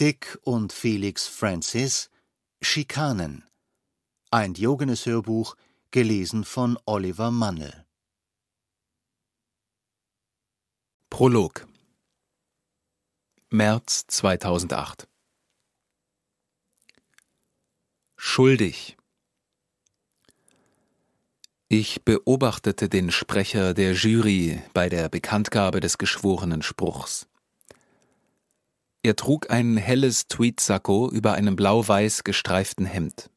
Dick und Felix Francis Schikanen. Ein Diogenes Hörbuch, gelesen von Oliver Mannel. Prolog März 2008 Schuldig Ich beobachtete den Sprecher der Jury bei der Bekanntgabe des geschworenen Spruchs. Er trug ein helles Tweedsacko über einem blau-weiß gestreiften Hemd.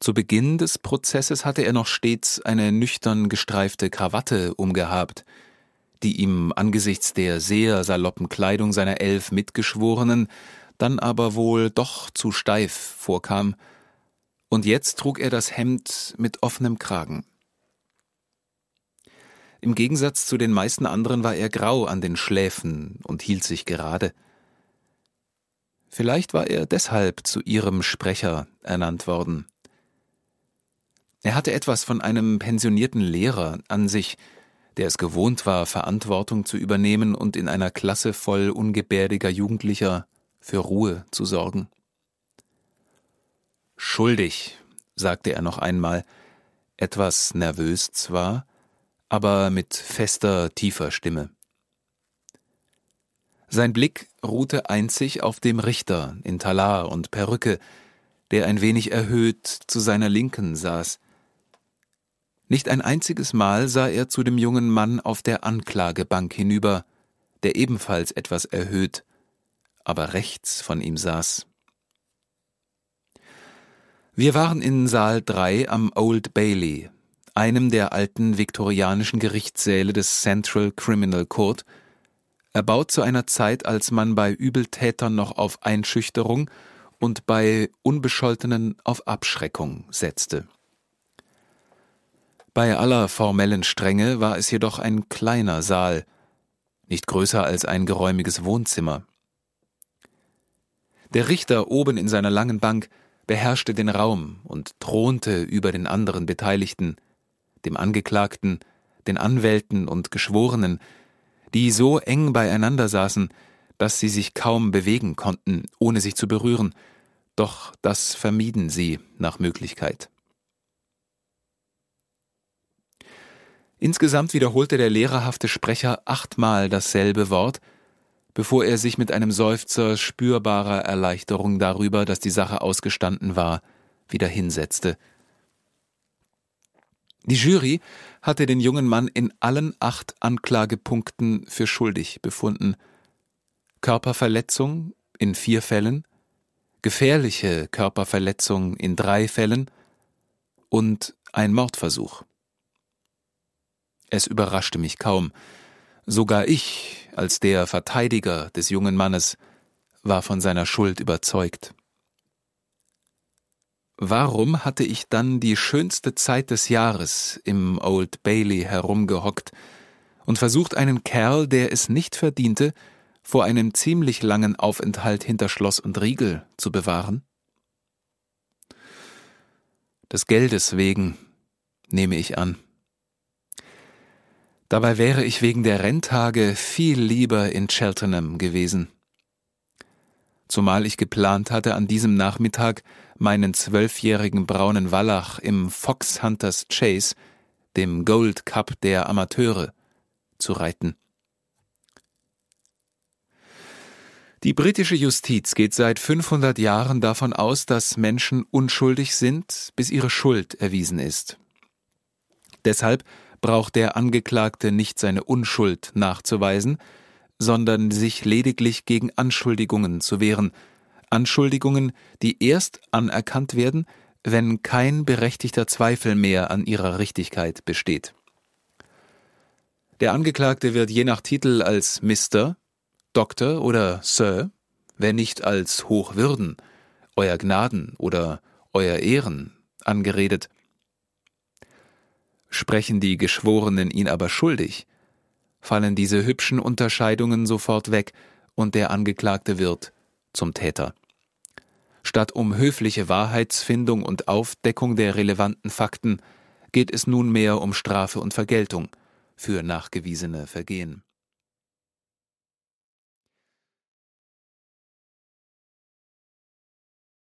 Zu Beginn des Prozesses hatte er noch stets eine nüchtern gestreifte Krawatte umgehabt, die ihm angesichts der sehr saloppen Kleidung seiner elf Mitgeschworenen dann aber wohl doch zu steif vorkam, und jetzt trug er das Hemd mit offenem Kragen. Im Gegensatz zu den meisten anderen war er grau an den Schläfen und hielt sich gerade. Vielleicht war er deshalb zu ihrem Sprecher ernannt worden. Er hatte etwas von einem pensionierten Lehrer an sich, der es gewohnt war, Verantwortung zu übernehmen und in einer Klasse voll ungebärdiger Jugendlicher für Ruhe zu sorgen. Schuldig, sagte er noch einmal, etwas nervös zwar, aber mit fester, tiefer Stimme. Sein Blick ruhte einzig auf dem Richter in Talar und Perücke, der ein wenig erhöht zu seiner Linken saß. Nicht ein einziges Mal sah er zu dem jungen Mann auf der Anklagebank hinüber, der ebenfalls etwas erhöht, aber rechts von ihm saß. Wir waren in Saal 3 am Old Bailey, einem der alten viktorianischen Gerichtssäle des Central Criminal Court, erbaut zu einer Zeit, als man bei Übeltätern noch auf Einschüchterung und bei Unbescholtenen auf Abschreckung setzte. Bei aller formellen Strenge war es jedoch ein kleiner Saal, nicht größer als ein geräumiges Wohnzimmer. Der Richter oben in seiner langen Bank beherrschte den Raum und thronte über den anderen Beteiligten – dem Angeklagten, den Anwälten und Geschworenen, die so eng beieinander saßen, dass sie sich kaum bewegen konnten, ohne sich zu berühren, doch das vermieden sie nach Möglichkeit. Insgesamt wiederholte der lehrerhafte Sprecher achtmal dasselbe Wort, bevor er sich mit einem Seufzer spürbarer Erleichterung darüber, dass die Sache ausgestanden war, wieder hinsetzte die Jury hatte den jungen Mann in allen acht Anklagepunkten für schuldig befunden. Körperverletzung in vier Fällen, gefährliche Körperverletzung in drei Fällen und ein Mordversuch. Es überraschte mich kaum. Sogar ich, als der Verteidiger des jungen Mannes, war von seiner Schuld überzeugt. Warum hatte ich dann die schönste Zeit des Jahres im Old Bailey herumgehockt und versucht, einen Kerl, der es nicht verdiente, vor einem ziemlich langen Aufenthalt hinter Schloss und Riegel zu bewahren? Des Geldes wegen, nehme ich an. Dabei wäre ich wegen der Renntage viel lieber in Cheltenham gewesen zumal ich geplant hatte, an diesem Nachmittag meinen zwölfjährigen braunen Wallach im Fox Hunters Chase, dem Gold Cup der Amateure, zu reiten. Die britische Justiz geht seit 500 Jahren davon aus, dass Menschen unschuldig sind, bis ihre Schuld erwiesen ist. Deshalb braucht der Angeklagte nicht seine Unschuld nachzuweisen, sondern sich lediglich gegen Anschuldigungen zu wehren, Anschuldigungen, die erst anerkannt werden, wenn kein berechtigter Zweifel mehr an ihrer Richtigkeit besteht. Der Angeklagte wird je nach Titel als Mr., Doktor oder Sir, wenn nicht als Hochwürden, Euer Gnaden oder Euer Ehren angeredet. Sprechen die Geschworenen ihn aber schuldig, fallen diese hübschen Unterscheidungen sofort weg und der Angeklagte wird zum Täter. Statt um höfliche Wahrheitsfindung und Aufdeckung der relevanten Fakten geht es nunmehr um Strafe und Vergeltung für nachgewiesene Vergehen.